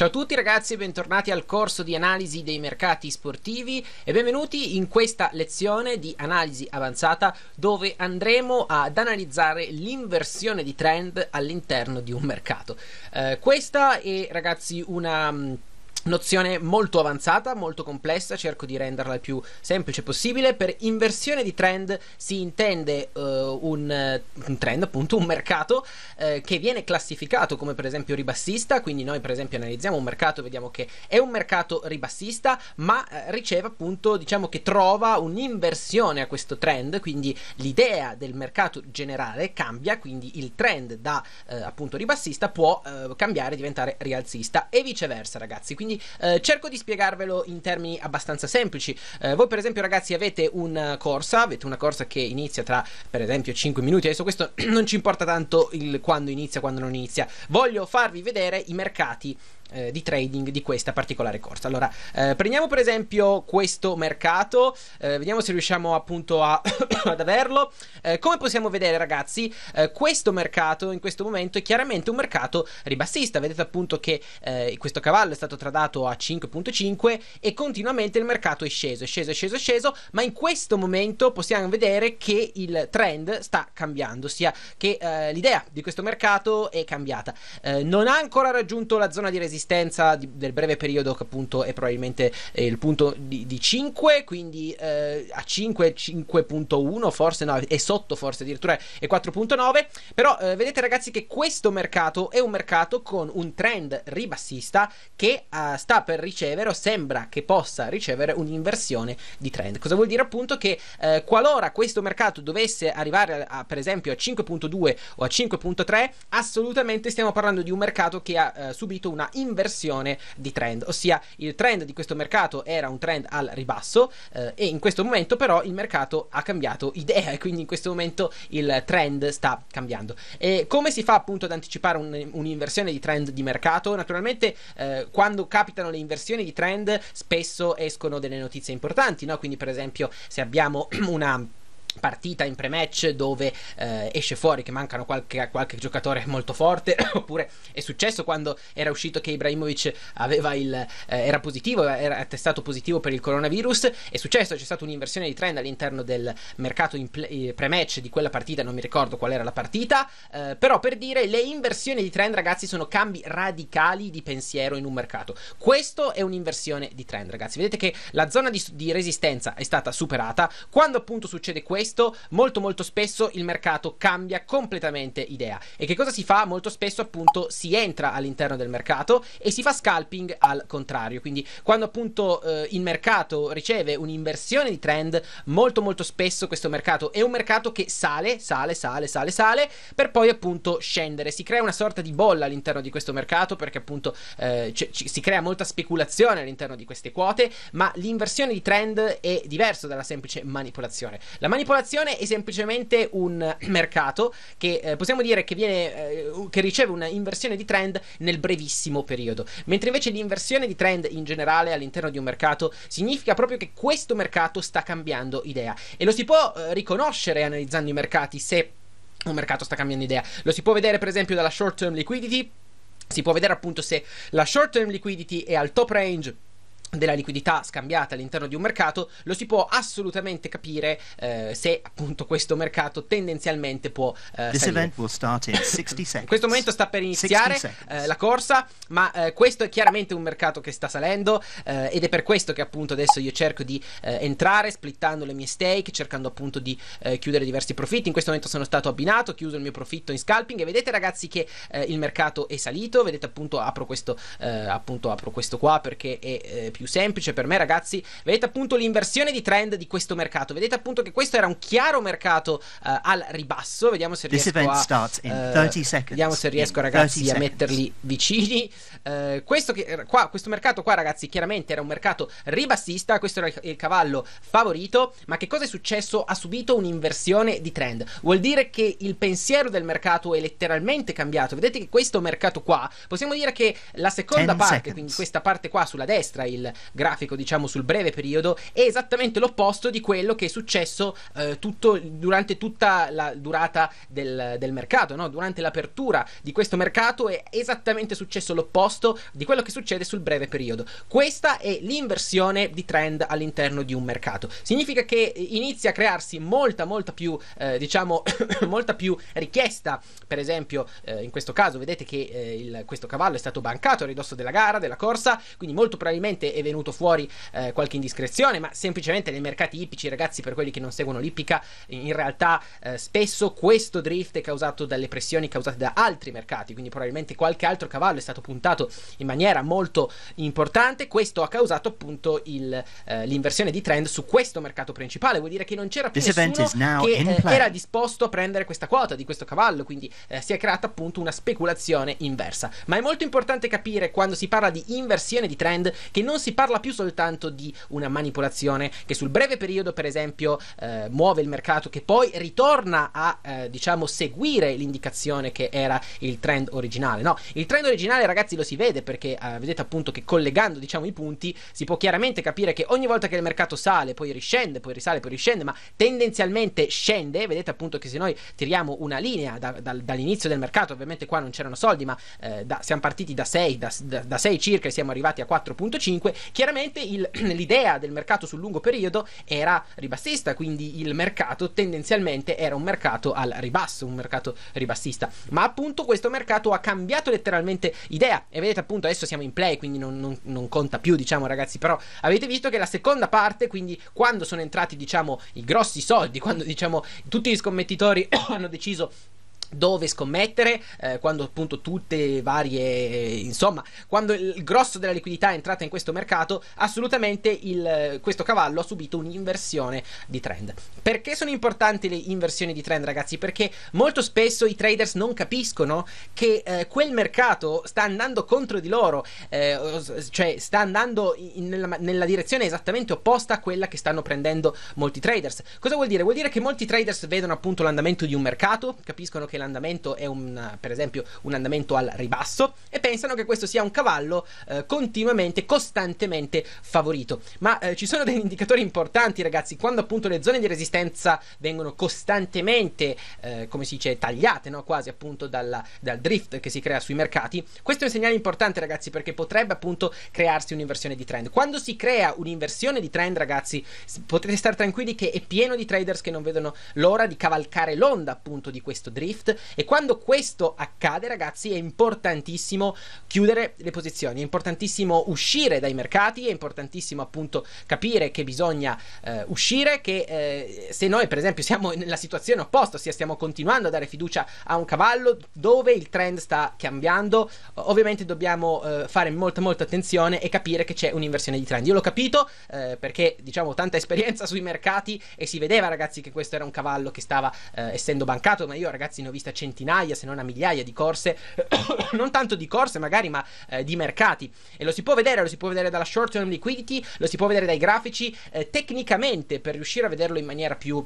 Ciao a tutti ragazzi e bentornati al corso di analisi dei mercati sportivi e benvenuti in questa lezione di analisi avanzata dove andremo ad analizzare l'inversione di trend all'interno di un mercato. Eh, questa è ragazzi una mm, Nozione molto avanzata, molto complessa, cerco di renderla il più semplice possibile. Per inversione di trend si intende uh, un, un, trend, appunto, un mercato uh, che viene classificato come per esempio ribassista, quindi noi per esempio analizziamo un mercato, vediamo che è un mercato ribassista, ma uh, riceve appunto, diciamo che trova un'inversione a questo trend, quindi l'idea del mercato generale cambia, quindi il trend da appunto ribassista può cambiare, diventare rialzista e viceversa ragazzi. Quindi quindi eh, cerco di spiegarvelo in termini abbastanza semplici. Eh, voi, per esempio, ragazzi, avete una corsa, avete una corsa che inizia tra, per esempio, 5 minuti. Adesso questo non ci importa tanto il quando inizia, quando non inizia. Voglio farvi vedere i mercati eh, di trading di questa particolare corsa. Allora, eh, prendiamo per esempio questo mercato, eh, vediamo se riusciamo appunto a, ad averlo. Eh, come possiamo vedere, ragazzi, eh, questo mercato in questo momento è chiaramente un mercato ribassista. Vedete appunto che eh, questo cavallo è stato tradato a 5.5 e continuamente il mercato è sceso, è sceso, è sceso, è sceso, ma in questo momento possiamo vedere che il trend sta cambiando, ossia che l'idea di questo mercato è cambiata. non ha ancora raggiunto la zona di resistenza resistenza di, del breve periodo che appunto è probabilmente eh, il punto di, di 5, quindi eh, a 5, 5.1 forse no, è sotto forse addirittura è 4.9, però eh, vedete ragazzi che questo mercato è un mercato con un trend ribassista che eh, sta per ricevere o sembra che possa ricevere un'inversione di trend. Cosa vuol dire appunto che eh, qualora questo mercato dovesse arrivare a, per esempio a 5.2 o a 5.3, assolutamente stiamo parlando di un mercato che ha eh, subito una inversione inversione di trend, ossia il trend di questo mercato era un trend al ribasso eh, e in questo momento però il mercato ha cambiato idea e quindi in questo momento il trend sta cambiando. E come si fa appunto ad anticipare un, un'inversione di trend di mercato? Naturalmente eh, quando capitano le inversioni di trend spesso escono delle notizie importanti, no? quindi per esempio se abbiamo una partita in pre-match dove eh, esce fuori che mancano qualche, qualche giocatore molto forte oppure è successo quando era uscito che Ibrahimovic aveva il, eh, era positivo era attestato positivo per il coronavirus è successo c'è stata un'inversione di trend all'interno del mercato play, eh, pre-match di quella partita non mi ricordo qual era la partita eh, però per dire le inversioni di trend ragazzi sono cambi radicali di pensiero in un mercato questo è un'inversione di trend ragazzi vedete che la zona di, di resistenza è stata superata quando appunto succede questo questo molto molto spesso il mercato cambia completamente idea. E che cosa si fa? Molto spesso appunto si entra all'interno del mercato e si fa scalping al contrario. Quindi quando appunto eh, il mercato riceve un'inversione di trend, molto molto spesso questo mercato è un mercato che sale, sale, sale, sale, sale, per poi appunto scendere. Si crea una sorta di bolla all'interno di questo mercato perché appunto eh, c- cioè, c- si crea molta speculazione all'interno di queste quote, ma l'inversione di trend è diverso dalla semplice manipolazione. La manipolazione manipolazione è semplicemente un mercato che eh, possiamo dire che, viene, eh, che riceve un'inversione di trend nel brevissimo periodo. Mentre invece l'inversione di trend in generale all'interno di un mercato significa proprio che questo mercato sta cambiando idea. E lo si può eh, riconoscere analizzando i mercati se un mercato sta cambiando idea. Lo si può vedere per esempio dalla short term liquidity. Si può vedere appunto se la short term liquidity è al top range della liquidità scambiata all'interno di un mercato, lo si può assolutamente capire eh, se appunto questo mercato tendenzialmente può eh, in questo momento sta per iniziare eh, la corsa, ma eh, questo è chiaramente un mercato che sta salendo eh, ed è per questo che appunto adesso io cerco di eh, entrare splittando le mie stake, cercando appunto di eh, chiudere diversi profitti. In questo momento sono stato abbinato, ho chiuso il mio profitto in scalping e vedete ragazzi che il mercato è salito, vedete appunto apro questo appunto apro questo qua perché è più più semplice per me, ragazzi, vedete appunto l'inversione di trend di questo mercato. Vedete appunto che questo era un chiaro mercato uh, al ribasso. Vediamo se riesco a, uh, Vediamo se riesco, ragazzi, a metterli vicini. Uh, questo, che, qua, questo mercato qua, ragazzi, chiaramente era un mercato ribassista. Questo era il, il cavallo favorito. Ma che cosa è successo? Ha subito un'inversione di trend. Vuol dire che il pensiero del mercato è letteralmente cambiato. Vedete che questo mercato qua, possiamo dire che la seconda parte, seconds. quindi questa parte qua sulla destra, il grafico, diciamo, sul breve periodo, è esattamente l'opposto di quello che è successo eh, tutto, durante tutta la durata del, del mercato, no? durante l'apertura di questo mercato è esattamente successo l'opposto di quello che succede sul breve periodo. Questa è l'inversione di trend all'interno di un mercato. Significa che inizia a crearsi molta, molta più, eh, diciamo, molta più richiesta. Per esempio, eh, in questo caso vedete che eh, il, questo cavallo è stato bancato a ridosso della gara, della corsa, quindi molto probabilmente è è venuto fuori eh, qualche indiscrezione, ma semplicemente nei mercati ippici, ragazzi, per quelli che non seguono l'ippica, in realtà eh, spesso questo drift è causato dalle pressioni causate da altri mercati, quindi probabilmente qualche altro cavallo è stato puntato in maniera molto importante, questo ha causato appunto il, eh, l'inversione di trend su questo mercato principale, vuol dire che non c'era più nessuno che eh, era disposto a prendere questa quota di questo cavallo, quindi eh, si è creata appunto una speculazione inversa. Ma è molto importante capire quando si parla di inversione di trend che non si si parla più soltanto di una manipolazione che sul breve periodo, per esempio, eh, muove il mercato, che poi ritorna a eh, diciamo seguire l'indicazione che era il trend originale. No, il trend originale, ragazzi, lo si vede perché eh, vedete appunto che collegando diciamo i punti si può chiaramente capire che ogni volta che il mercato sale, poi riscende, poi risale, poi riscende, ma tendenzialmente scende. Vedete appunto che se noi tiriamo una linea da, da, dall'inizio del mercato, ovviamente qua non c'erano soldi, ma eh, da, siamo partiti da 6, da, da 6 circa e siamo arrivati a 4.5. Chiaramente il, l'idea del mercato sul lungo periodo era ribassista, quindi il mercato tendenzialmente era un mercato al ribasso, un mercato ribassista. Ma appunto questo mercato ha cambiato letteralmente idea. E vedete appunto adesso siamo in play, quindi non, non, non conta più, diciamo ragazzi, però avete visto che la seconda parte, quindi quando sono entrati diciamo i grossi soldi, quando diciamo tutti gli scommettitori hanno deciso dove scommettere eh, quando appunto tutte varie insomma quando il grosso della liquidità è entrata in questo mercato assolutamente il, questo cavallo ha subito un'inversione di trend perché sono importanti le inversioni di trend ragazzi perché molto spesso i traders non capiscono che eh, quel mercato sta andando contro di loro eh, cioè sta andando in, nella, nella direzione esattamente opposta a quella che stanno prendendo molti traders cosa vuol dire vuol dire che molti traders vedono appunto l'andamento di un mercato capiscono che l'andamento è un, per esempio un andamento al ribasso e pensano che questo sia un cavallo eh, continuamente, costantemente favorito. Ma eh, ci sono degli indicatori importanti ragazzi, quando appunto le zone di resistenza vengono costantemente, eh, come si dice, tagliate no? quasi appunto dalla, dal drift che si crea sui mercati, questo è un segnale importante ragazzi perché potrebbe appunto crearsi un'inversione di trend. Quando si crea un'inversione di trend ragazzi potete stare tranquilli che è pieno di traders che non vedono l'ora di cavalcare l'onda appunto di questo drift e quando questo accade ragazzi è importantissimo chiudere le posizioni, è importantissimo uscire dai mercati, è importantissimo appunto capire che bisogna eh, uscire, che eh, se noi per esempio siamo nella situazione opposta, ossia stiamo continuando a dare fiducia a un cavallo dove il trend sta cambiando, ovviamente dobbiamo eh, fare molta molta attenzione e capire che c'è un'inversione di trend. Io l'ho capito eh, perché diciamo tanta esperienza sui mercati e si vedeva ragazzi che questo era un cavallo che stava eh, essendo bancato, ma io ragazzi ne ho visto vista centinaia, se non a migliaia di corse, non tanto di corse magari, ma eh, di mercati. E lo si può vedere, lo si può vedere dalla short term liquidity, lo si può vedere dai grafici, eh, tecnicamente per riuscire a vederlo in maniera più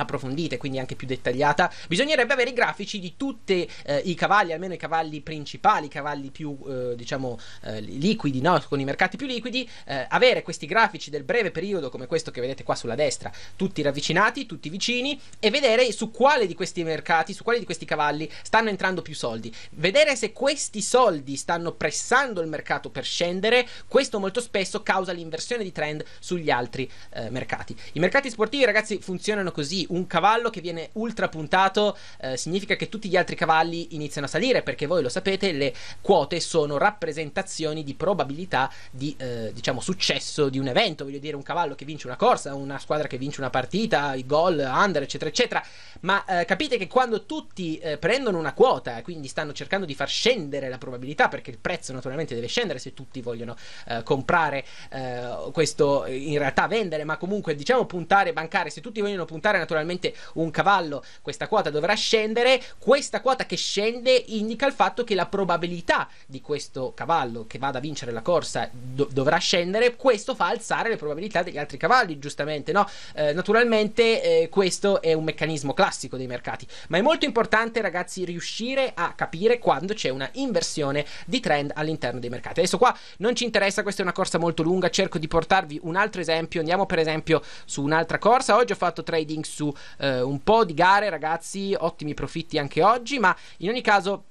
approfondita e quindi anche più dettagliata bisognerebbe avere i grafici di tutti eh, i cavalli almeno i cavalli principali i cavalli più eh, diciamo eh, liquidi no? con i mercati più liquidi eh, avere questi grafici del breve periodo come questo che vedete qua sulla destra tutti ravvicinati tutti vicini e vedere su quale di questi mercati su quale di questi cavalli stanno entrando più soldi vedere se questi soldi stanno pressando il mercato per scendere questo molto spesso causa l'inversione di trend sugli altri eh, mercati i mercati sportivi ragazzi funzionano così un cavallo che viene ultra puntato eh, significa che tutti gli altri cavalli iniziano a salire perché voi lo sapete le quote sono rappresentazioni di probabilità di eh, diciamo successo di un evento voglio dire un cavallo che vince una corsa una squadra che vince una partita i gol under eccetera eccetera ma eh, capite che quando tutti eh, prendono una quota quindi stanno cercando di far scendere la probabilità perché il prezzo naturalmente deve scendere se tutti vogliono eh, comprare eh, questo in realtà vendere ma comunque diciamo puntare bancare se tutti vogliono puntare naturalmente naturalmente un cavallo, questa quota dovrà scendere, questa quota che scende indica il fatto che la probabilità di questo cavallo che vada a vincere la corsa do- dovrà scendere, questo fa alzare le probabilità degli altri cavalli, giustamente, no? Eh, naturalmente eh, questo è un meccanismo classico dei mercati, ma è molto importante ragazzi riuscire a capire quando c'è una inversione di trend all'interno dei mercati. Adesso qua non ci interessa, questa è una corsa molto lunga, cerco di portarvi un altro esempio, andiamo per esempio su un'altra corsa, oggi ho fatto trading su su eh, un po' di gare, ragazzi, ottimi profitti anche oggi, ma in ogni caso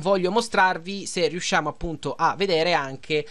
voglio mostrarvi se riusciamo appunto a vedere anche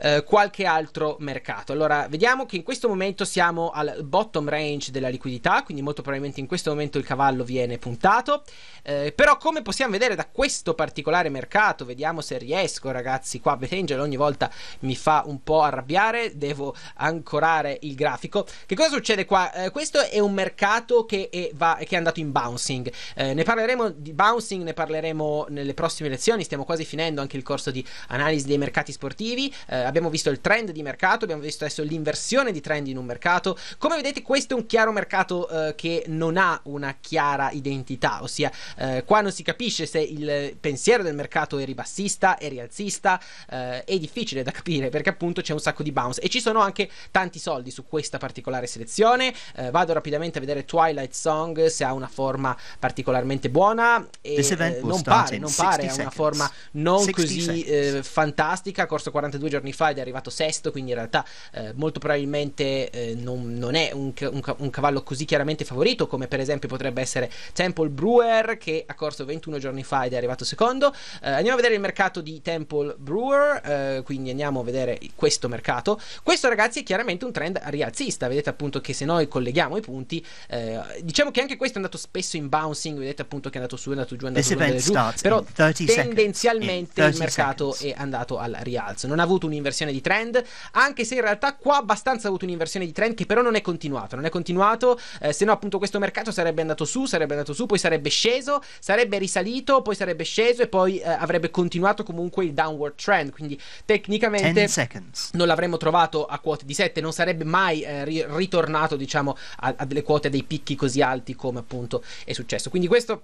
eh, qualche altro mercato. Allora, vediamo che in questo momento siamo al bottom range della liquidità, quindi molto probabilmente in questo momento il cavallo viene puntato. Eh, però come possiamo vedere da questo particolare mercato, vediamo se riesco ragazzi, qua Betangel ogni volta mi fa un po' arrabbiare, devo ancorare il grafico. Che cosa succede qua? Eh, questo è un mercato che è, va, che è andato in bouncing. Eh, ne parleremo di bouncing, ne parleremo nelle prossime lezioni, stiamo quasi finendo anche il corso di analisi dei mercati sportivi. Eh, abbiamo visto il trend di mercato, abbiamo visto adesso l'inversione di trend in un mercato. Come vedete, questo è un chiaro mercato eh, che non ha una chiara identità, ossia eh, qua non si capisce se il pensiero del mercato è ribassista, è rialzista, eh, è difficile da capire perché appunto c'è un sacco di bounce e ci sono anche tanti soldi su questa particolare selezione. Eh, vado rapidamente a vedere Twilight Song se ha una forma particolarmente buona e eh, non pare, non pare, ha una forma non così eh, fantastica, corso 42 giorni fa ed è arrivato sesto, quindi in realtà eh, molto probabilmente eh, non, non, è un, un, un, cavallo così chiaramente favorito come per esempio potrebbe essere Temple Brewer che ha corso 21 giorni fa ed è arrivato secondo. Eh, andiamo a vedere il mercato di Temple Brewer, eh, quindi andiamo a vedere questo mercato. Questo ragazzi è chiaramente un trend rialzista, vedete appunto che se noi colleghiamo i punti, eh, diciamo che anche questo è andato spesso in bouncing, vedete appunto che è andato su, è andato giù, è andato This giù, è andato giù, però tendenzialmente il mercato seconds. è andato al rialzo, non ha avuto un'inversione un'inversione di trend, anche se in realtà qua abbastanza ha avuto un'inversione di trend che però non è continuato, non è continuato, eh, se no appunto questo mercato sarebbe andato su, sarebbe andato su, poi sarebbe sceso, sarebbe risalito, poi sarebbe sceso e poi eh, avrebbe continuato comunque il downward trend, quindi tecnicamente non l'avremmo trovato a quote di 7, non sarebbe mai eh, ritornato diciamo a, a delle quote a dei picchi così alti come appunto è successo. Quindi questo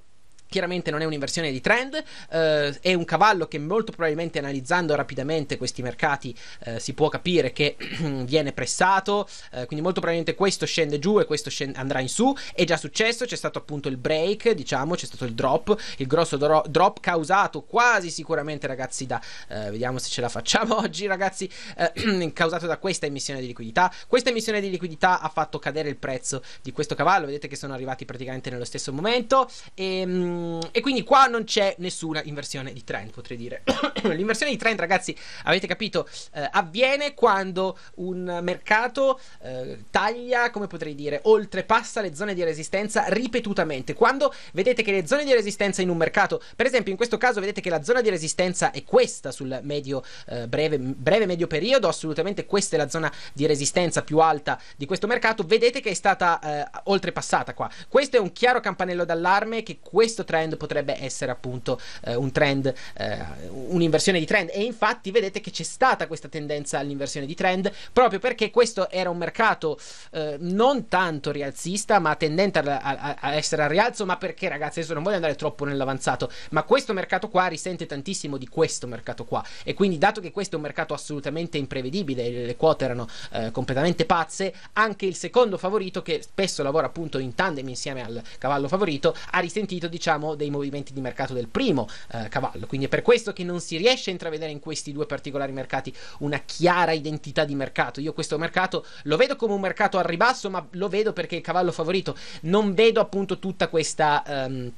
Chiaramente non è un'inversione di trend, eh, è un cavallo che molto probabilmente analizzando rapidamente questi mercati eh, si può capire che viene pressato, eh, quindi molto probabilmente questo scende giù e questo scende, andrà in su, è già successo, c'è stato appunto il break, diciamo, c'è stato il drop, il grosso dro- drop causato quasi sicuramente ragazzi da, eh, vediamo se ce la facciamo oggi ragazzi, eh, causato da questa emissione di liquidità, questa emissione di liquidità ha fatto cadere il prezzo di questo cavallo, vedete che sono arrivati praticamente nello stesso momento e ehm, Ehm, e quindi qua non c'è nessuna inversione di trend, potrei dire. L'inversione di trend, ragazzi, avete capito, eh, avviene quando un mercato eh, taglia, come potrei dire, oltrepassa le zone di resistenza ripetutamente. Quando vedete che le zone di resistenza in un mercato, per esempio in questo caso vedete che la zona di resistenza è questa sul medio eh, breve, breve medio periodo, assolutamente questa è la zona di resistenza più alta di questo mercato, vedete che è stata eh, oltrepassata qua. Questo è un chiaro campanello d'allarme che questo trend potrebbe essere appunto eh, un trend, eh, un'inversione di trend. E infatti vedete che c'è stata questa tendenza all'inversione di trend proprio perché questo era un mercato eh, non tanto rialzista, ma tendente a, a, a essere al rialzo. Ma perché, ragazzi, adesso non voglio andare troppo nell'avanzato, ma questo mercato qua risente tantissimo di questo mercato qua. E quindi, dato che questo è un mercato assolutamente imprevedibile, le quote erano eh, completamente pazze, anche il secondo favorito, che spesso lavora appunto in tandem insieme al cavallo favorito, ha risentito, diciamo abbiamo dei movimenti di mercato del primo eh, cavallo, quindi è per questo che non si riesce a intravedere in questi due particolari mercati una chiara identità di mercato. Io questo mercato lo vedo come un mercato al ribasso, ma lo vedo perché è il cavallo favorito, non vedo appunto tutta questa... Ehm,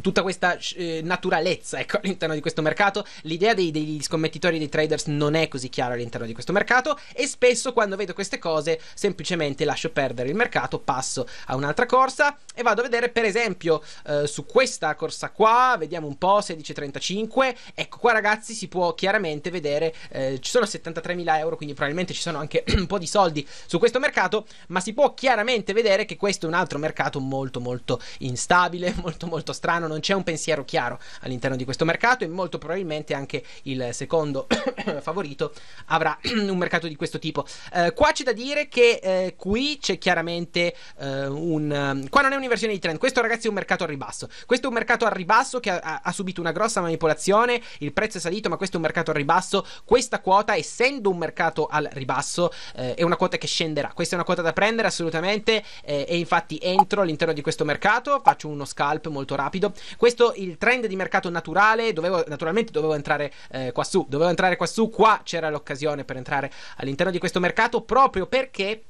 tutta questa eh, naturalezza ecco, all'interno di questo mercato. L'idea dei, degli scommettitori, dei traders non è così chiara all'interno di questo mercato e spesso quando vedo queste cose semplicemente lascio perdere il mercato, passo a un'altra corsa e vado a vedere per esempio eh, su questa corsa qua, vediamo un po', 16.35, ecco qua ragazzi si può chiaramente vedere, eh, ci sono 73.000 euro, quindi probabilmente ci sono anche un po' di soldi su questo mercato, ma si può chiaramente vedere che questo è un altro mercato molto molto instabile, molto molto strano, non c'è un pensiero chiaro all'interno di questo mercato e molto probabilmente anche il secondo favorito avrà un mercato di questo tipo. Eh, qua c'è da dire che eh, qui c'è chiaramente eh, un... Ehm, qua non è un'inversione di trend, questo ragazzi è un mercato al ribasso, questo è un mercato al ribasso che ha, ha subito una grossa manipolazione, il prezzo è salito ma questo è un mercato al ribasso, questa quota essendo un mercato al ribasso eh, è una quota che scenderà, questa è una quota da prendere assolutamente eh, e infatti entro all'interno di questo mercato, faccio uno scalp molto rapido rapido. Questo il trend di mercato naturale, dovevo, naturalmente dovevo entrare eh, qua su, dovevo entrare qua su, qua c'era l'occasione per entrare all'interno di questo mercato proprio perché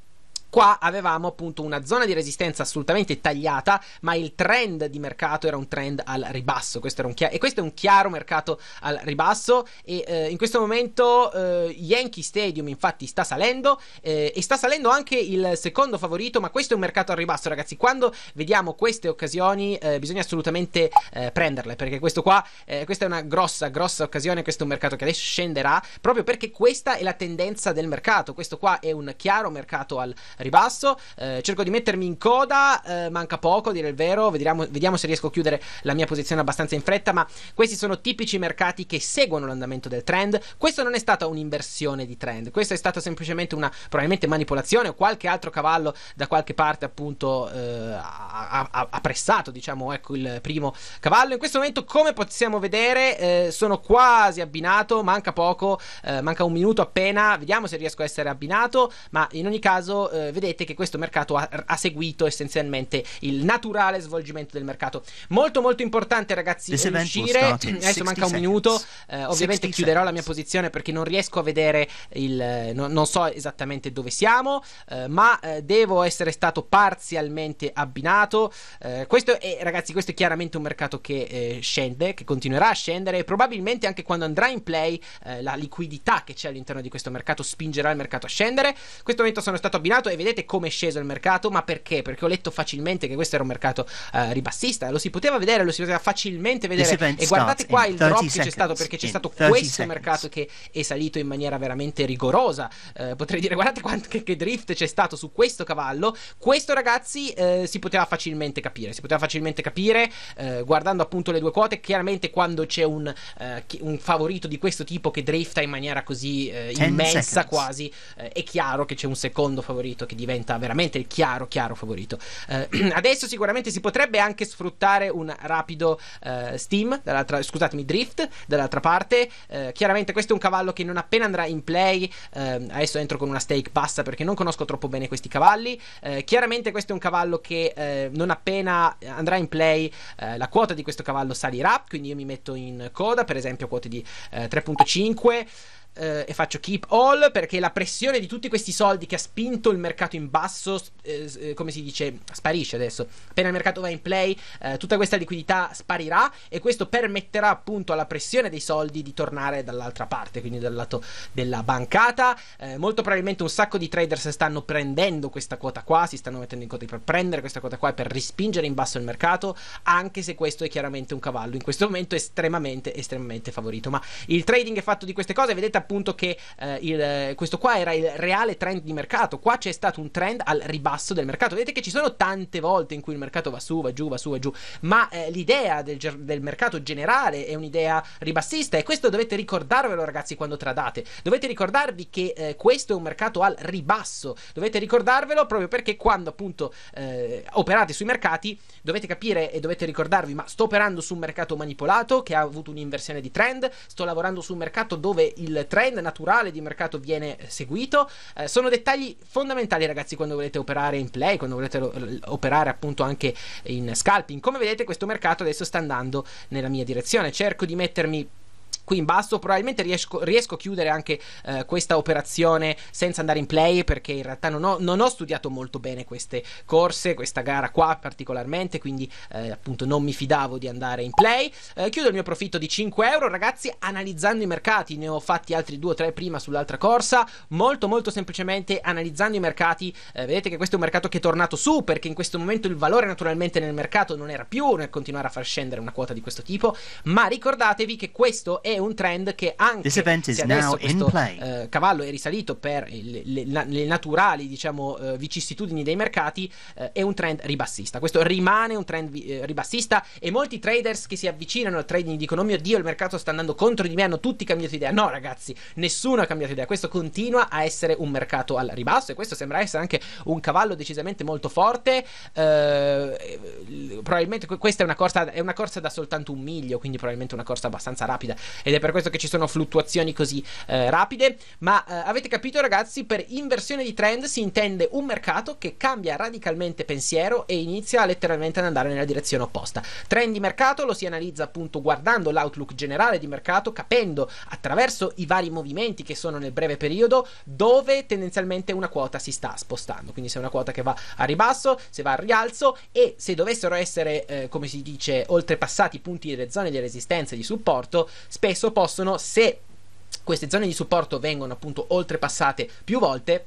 Qua avevamo appunto una zona di resistenza assolutamente tagliata, ma il trend di mercato era un trend al ribasso. Questo era un chi- e questo è un chiaro mercato al ribasso. E eh, in questo momento eh, Yankee Stadium, infatti, sta salendo eh, e sta salendo anche il secondo favorito. Ma questo è un mercato al ribasso, ragazzi. Quando vediamo queste occasioni, eh, bisogna assolutamente eh, prenderle perché questo qua, eh, questa è una grossa, grossa occasione. Questo è un mercato che adesso scenderà proprio perché questa è la tendenza del mercato. Questo qua è un chiaro mercato al ribasso ribasso. Eh, cerco di mettermi in coda, eh, manca poco, dire il vero. Vediamo, vediamo, se riesco a chiudere la mia posizione abbastanza in fretta. Ma questi sono tipici mercati che seguono l'andamento del trend. Questo non è stata un'inversione di trend, questa è stata semplicemente una probabilmente manipolazione o qualche altro cavallo da qualche parte, appunto, eh, ha, ha, ha, pressato, diciamo, ecco il primo cavallo. In questo momento, come possiamo vedere, eh, sono quasi abbinato, manca poco, eh, manca un minuto appena. Vediamo se riesco a essere abbinato. Ma in ogni caso eh, eh, vedete che questo mercato ha, ha, seguito essenzialmente il naturale svolgimento del mercato. Molto molto importante ragazzi This riuscire, adesso manca un minuto, eh, ovviamente chiuderò la mia posizione perché non riesco a vedere il, eh, no, non so esattamente dove siamo, eh, ma eh, devo essere stato parzialmente abbinato. questo è, ragazzi, questo è chiaramente un mercato che scende, che continuerà a scendere e probabilmente anche quando andrà in play la liquidità che c'è all'interno di questo mercato spingerà il mercato a scendere. In questo momento sono stato abbinato e e vedete come è sceso il mercato, ma perché? Perché ho letto facilmente che questo era un mercato uh, ribassista, lo si poteva vedere, lo si poteva facilmente vedere. E guardate qua il drop che c'è stato perché c'è stato questo seconds. mercato che è salito in maniera veramente rigorosa. Uh, potrei dire guardate quanto che, che, drift c'è stato su questo cavallo. Questo ragazzi uh, si poteva facilmente capire, si poteva facilmente capire guardando appunto le due quote, chiaramente quando c'è un, un favorito di questo tipo che drifta in maniera così immensa seconds. quasi, è chiaro che c'è un secondo favorito che diventa veramente il chiaro, chiaro favorito. Eh, adesso sicuramente si potrebbe anche sfruttare un rapido eh, Steam, scusatemi, Drift, dall'altra parte. Eh, chiaramente questo è un cavallo che non appena andrà in play, ehm, adesso entro con una stake bassa perché non conosco troppo bene questi cavalli, eh, chiaramente questo è un cavallo che eh, non appena andrà in play eh, la quota di questo cavallo salirà, quindi io mi metto in coda, per esempio quote di 3.5 eh, e faccio keep all perché la pressione di tutti questi soldi che ha spinto il mercato in basso, eh, eh, come si dice, sparisce adesso. Appena il mercato va in play, eh, tutta questa liquidità sparirà e questo permetterà appunto alla pressione dei soldi di tornare dall'altra parte, quindi dal lato della bancata. Eh, molto probabilmente un sacco di traders stanno prendendo questa quota qua, si stanno mettendo in conto per prendere questa quota qua e per rispingere in basso il mercato, anche se questo è chiaramente un cavallo in questo momento estremamente estremamente favorito. Ma il trading è fatto di queste cose, vedete appunto che eh, il, questo qua era il reale trend di mercato, qua c'è stato un trend al ribasso del mercato. Vedete che ci sono tante volte in cui il mercato va su, va giù, va su, va giù, ma eh, l'idea del, del, mercato generale è un'idea ribassista e questo dovete ricordarvelo ragazzi quando tradate. Dovete ricordarvi che eh, questo è un mercato al ribasso, dovete ricordarvelo proprio perché quando appunto eh, operate sui mercati dovete capire e dovete ricordarvi ma sto operando su un mercato manipolato che ha avuto un'inversione di trend, sto lavorando su un mercato dove il trend naturale di mercato viene eh, seguito. Eh, sono dettagli fondamentali, ragazzi, quando volete operare in play, quando volete lo, operare appunto anche in scalping. Come vedete, questo mercato adesso sta andando nella mia direzione. Cerco di mettermi qui in basso. Probabilmente riesco, riesco a chiudere anche eh, questa operazione senza andare in play perché in realtà non ho, non ho, studiato molto bene queste corse, questa gara qua particolarmente, quindi eh, appunto non mi fidavo di andare in play. Eh, chiudo il mio profitto di 5 euro, ragazzi, analizzando i mercati, ne ho fatti altri 2 o 3 prima sull'altra corsa, molto molto semplicemente analizzando i mercati, eh, vedete che questo è un mercato che è tornato su perché in questo momento il valore naturalmente nel mercato non era più nel continuare a far scendere una quota di questo tipo, ma ricordatevi che questo è è un trend che anche se adesso questo eh, cavallo è risalito per le, le, le naturali diciamo, eh, vicissitudini dei mercati, eh, è un trend ribassista. Questo rimane un trend eh, ribassista e molti traders che si avvicinano al trading dicono: oh mio Dio, il mercato sta andando contro di me, hanno tutti cambiato idea. No, ragazzi, nessuno ha cambiato idea. Questo continua a essere un mercato al ribasso e questo sembra essere anche un cavallo decisamente molto forte. Eh, probabilmente questa è una corsa, è una corsa da soltanto un miglio, quindi probabilmente una corsa abbastanza rapida ed è per questo che ci sono fluttuazioni così eh, rapide. Ma eh, avete capito, ragazzi, per inversione di trend si intende un mercato che cambia radicalmente pensiero e inizia letteralmente ad andare nella direzione opposta. Trend di mercato lo si analizza appunto guardando l'outlook generale di mercato, capendo attraverso i vari movimenti che sono nel breve periodo dove tendenzialmente una quota si sta spostando. Quindi se è una quota che va a ribasso, se va a rialzo e se dovessero essere, eh, come si dice, oltrepassati i punti delle zone di resistenza e di supporto, spesso stesso possono, se queste zone di supporto vengono appunto oltrepassate più volte,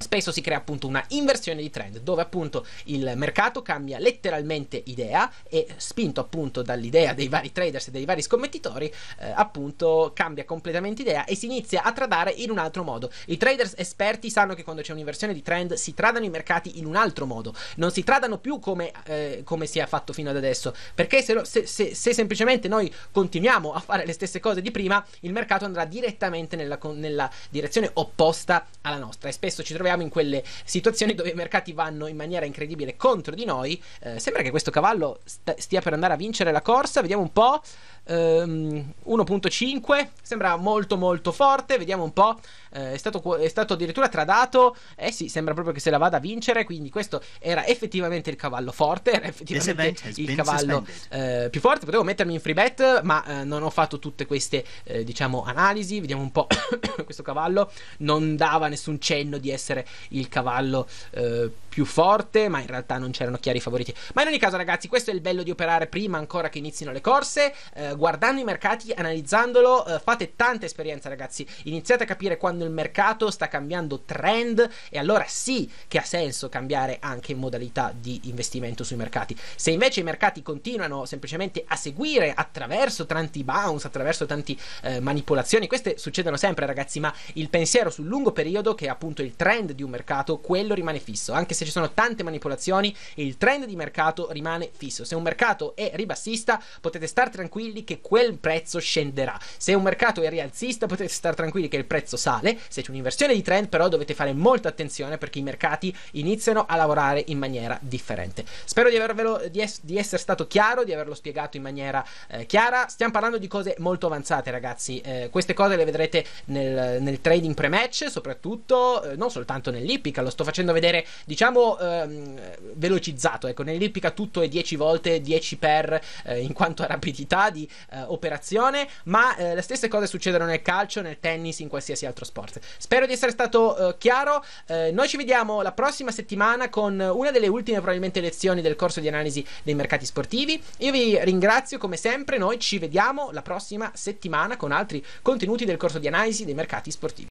spesso si crea appunto una inversione di trend dove appunto il mercato cambia letteralmente idea e spinto appunto dall'idea dei vari traders e dei vari scommettitori eh, appunto cambia completamente idea e si inizia a tradare in un altro modo i traders esperti sanno che quando c'è un'inversione di trend si tradano i mercati in un altro modo non si tradano più come, eh, come si è fatto fino ad adesso perché se, se, se, se, semplicemente noi continuiamo a fare le stesse cose di prima il mercato andrà direttamente nella, nella direzione opposta alla nostra e spesso ci troviamo troviamo in quelle situazioni dove i mercati vanno in maniera incredibile contro di noi. Eh, sembra che questo cavallo st- stia per andare a vincere la corsa, vediamo un po'. Ehm, 1.5 sembra molto molto forte, vediamo un po'. Eh, è, stato, è, stato, addirittura tradato. Eh sì, sembra proprio che se la vada a vincere. Quindi questo era effettivamente il cavallo forte. Era effettivamente il cavallo eh, più forte. Potevo mettermi in free bet, ma eh, non ho fatto tutte queste eh, diciamo analisi. Vediamo un po' questo cavallo. Non dava nessun cenno di essere essere il cavallo eh, più forte, ma in realtà non c'erano chiari favoriti. Ma in ogni caso, ragazzi, questo è il bello di operare prima ancora che inizino le corse, eh, guardando i mercati, analizzandolo, eh, fate tanta esperienza, ragazzi. Iniziate a capire quando il mercato sta cambiando trend e allora sì che ha senso cambiare anche modalità di investimento sui mercati. Se invece i mercati continuano semplicemente a seguire attraverso tanti bounce, attraverso tante eh, manipolazioni, queste succedono sempre, ragazzi, ma il pensiero sul lungo periodo, che è appunto il trend trend di un mercato, quello rimane fisso. Anche se ci sono tante manipolazioni, il trend di mercato rimane fisso. Se un mercato è ribassista, potete stare tranquilli che quel prezzo scenderà. Se un mercato è rialzista, potete stare tranquilli che il prezzo sale. Se c'è un'inversione di trend, però dovete fare molta attenzione perché i mercati iniziano a lavorare in maniera differente. Spero di, avervelo, di, es- di essere stato chiaro, di averlo spiegato in maniera eh, chiara. Stiamo parlando di cose molto avanzate, ragazzi. Eh, queste cose le vedrete nel, nel trading pre-match, soprattutto, eh, non soltanto tanto nell'ippica, lo sto facendo vedere, diciamo, ehm, velocizzato, ecco, nell'ippica tutto è 10 volte 10 per eh, in quanto a rapidità di eh, operazione, ma eh, le stesse cose succedono nel calcio, nel tennis, in qualsiasi altro sport. Spero di essere stato eh, chiaro, eh, noi ci vediamo la prossima settimana con una delle ultime probabilmente lezioni del corso di analisi dei mercati sportivi. Io vi ringrazio come sempre, noi ci vediamo la prossima settimana con altri contenuti del corso di analisi dei mercati sportivi.